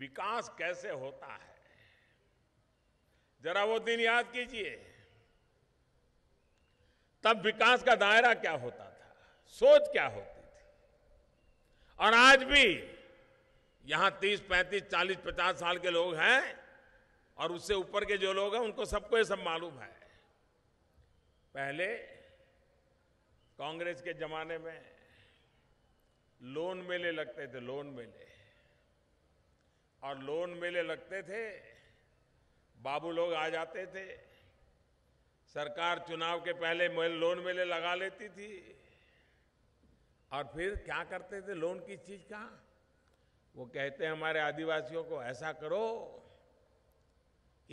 विकास कैसे होता है जरा वो दिन याद कीजिए तब विकास का दायरा क्या होता था सोच क्या होती थी और आज भी यहां 30, 35, 40, 50 साल के लोग हैं और उससे ऊपर के जो लोग हैं उनको सबको ये सब मालूम है पहले कांग्रेस के जमाने में लोन मेले लगते थे लोन मेले और लोन मेले लगते थे बाबू लोग आ जाते थे सरकार चुनाव के पहले लोन मेले लगा लेती थी और फिर क्या करते थे लोन किस चीज का वो कहते हैं हमारे आदिवासियों को ऐसा करो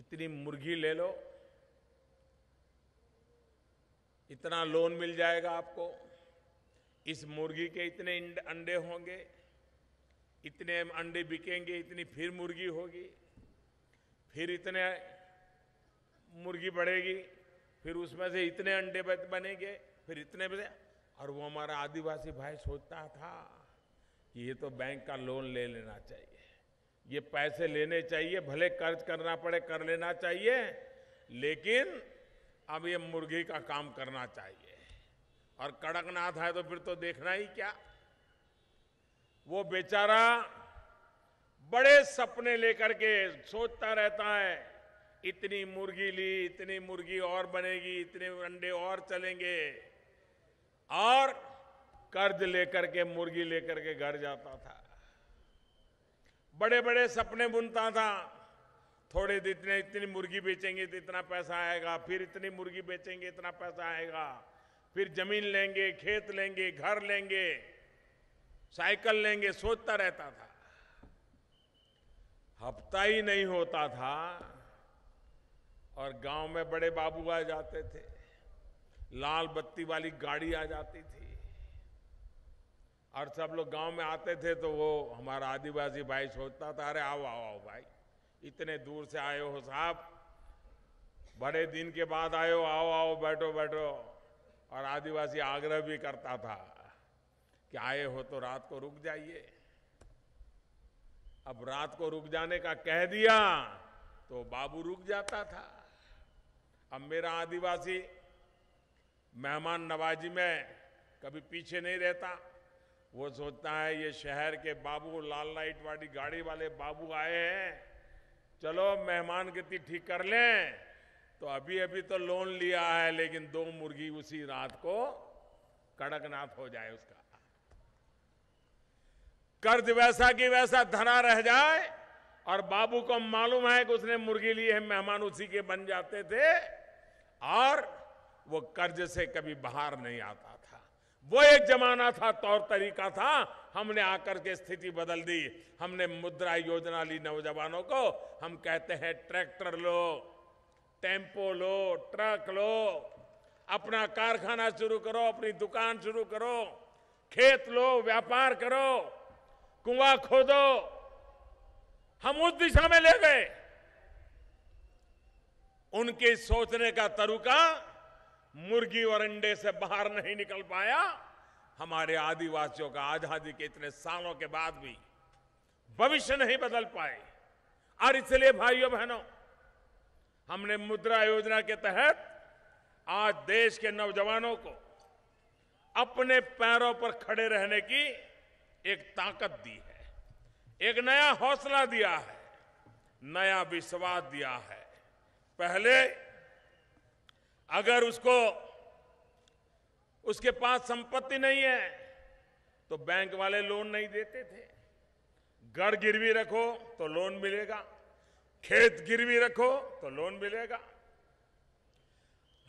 इतनी मुर्गी ले लो इतना लोन मिल जाएगा आपको इस मुर्गी के इतने अंडे होंगे इतने अंडे बिकेंगे इतनी फिर मुर्गी होगी फिर इतने मुर्गी बढ़ेगी फिर उसमें से इतने अंडे बनेंगे फिर इतने बने और वो हमारा आदिवासी भाई सोचता था कि ये तो बैंक का लोन ले लेना चाहिए ये पैसे लेने चाहिए भले कर्ज करना पड़े कर लेना चाहिए लेकिन अब ये मुर्गी का काम करना चाहिए और कड़कनाथ है तो फिर तो देखना ही क्या वो बेचारा बड़े सपने लेकर के सोचता रहता है इतनी मुर्गी ली इतनी मुर्गी और बनेगी इतने अंडे और चलेंगे और कर्ज लेकर के मुर्गी लेकर के घर जाता था बड़े बड़े सपने बुनता था थोड़े इतने इतनी मुर्गी बेचेंगे तो इतना पैसा आएगा फिर इतनी मुर्गी बेचेंगे इतना पैसा आएगा फिर जमीन लेंगे खेत लेंगे घर लेंगे साइकिल लेंगे सोचता रहता था हफ्ता ही नहीं होता था और गांव में बड़े बाबू आ जाते थे लाल बत्ती वाली गाड़ी आ जाती थी और सब लोग गांव में आते थे तो वो हमारा आदिवासी भाई सोचता था अरे आओ आओ आओ भाई इतने दूर से आए हो साहब बड़े दिन के बाद आए हो आओ आओ बैठो बैठो और आदिवासी आग्रह भी करता था कि आए हो तो रात को रुक जाइए अब रात को रुक जाने का कह दिया तो बाबू रुक जाता था अब मेरा आदिवासी मेहमान नवाजी में कभी पीछे नहीं रहता वो सोचता है ये शहर के बाबू लाल लाइट वाली गाड़ी वाले बाबू आए हैं चलो मेहमान कितनी ठीक कर लें तो अभी अभी तो लोन लिया है लेकिन दो मुर्गी उसी रात को कड़कनाथ हो जाए उसका कर्ज वैसा की वैसा धना रह जाए और बाबू को मालूम है कि उसने मुर्गी ली है मेहमान उसी के बन जाते थे और वो कर्ज से कभी बाहर नहीं आता था वो एक जमाना था तौर तरीका था हमने आकर के स्थिति बदल दी हमने मुद्रा योजना ली नौजवानों को हम कहते हैं ट्रैक्टर लो टेम्पो लो ट्रक लो अपना कारखाना शुरू करो अपनी दुकान शुरू करो खेत लो व्यापार करो कुआ खोदो हम उस दिशा में ले गए उनके सोचने का तरुका मुर्गी और अंडे से बाहर नहीं निकल पाया हमारे आदिवासियों का आजादी के इतने सालों के बाद भी भविष्य नहीं बदल पाए और इसलिए भाइयों बहनों हमने मुद्रा योजना के तहत आज देश के नौजवानों को अपने पैरों पर खड़े रहने की एक ताकत दी है एक नया हौसला दिया है नया विश्वास दिया है पहले अगर उसको उसके पास संपत्ति नहीं है तो बैंक वाले लोन नहीं देते थे घर गिरवी रखो तो लोन मिलेगा खेत गिरवी रखो तो लोन मिलेगा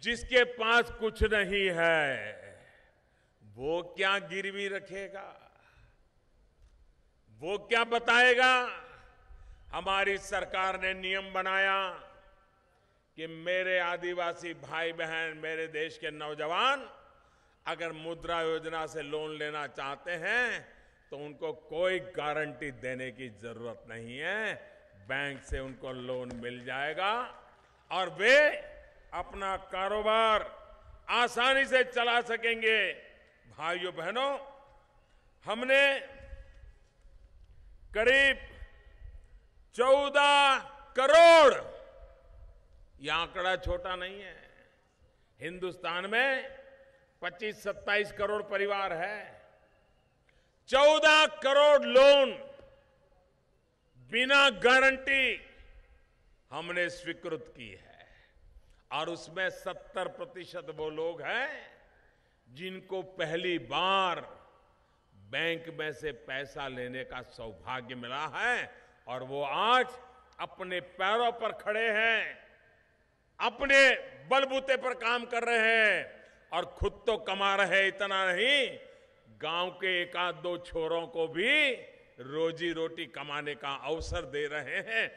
जिसके पास कुछ नहीं है वो क्या गिरवी रखेगा वो क्या बताएगा हमारी सरकार ने नियम बनाया कि मेरे आदिवासी भाई बहन मेरे देश के नौजवान अगर मुद्रा योजना से लोन लेना चाहते हैं तो उनको कोई गारंटी देने की जरूरत नहीं है बैंक से उनको लोन मिल जाएगा और वे अपना कारोबार आसानी से चला सकेंगे भाइयों बहनों हमने करीब 14 करोड़ यह आंकड़ा छोटा नहीं है हिंदुस्तान में 25-27 करोड़ परिवार है 14 करोड़ लोन बिना गारंटी हमने स्वीकृत की है और उसमें 70 प्रतिशत वो लोग हैं जिनको पहली बार बैंक में से पैसा लेने का सौभाग्य मिला है और वो आज अपने पैरों पर खड़े हैं अपने बलबूते पर काम कर रहे हैं और खुद तो कमा रहे इतना नहीं गांव के एकाध दो छोरों को भी रोजी रोटी कमाने का अवसर दे रहे हैं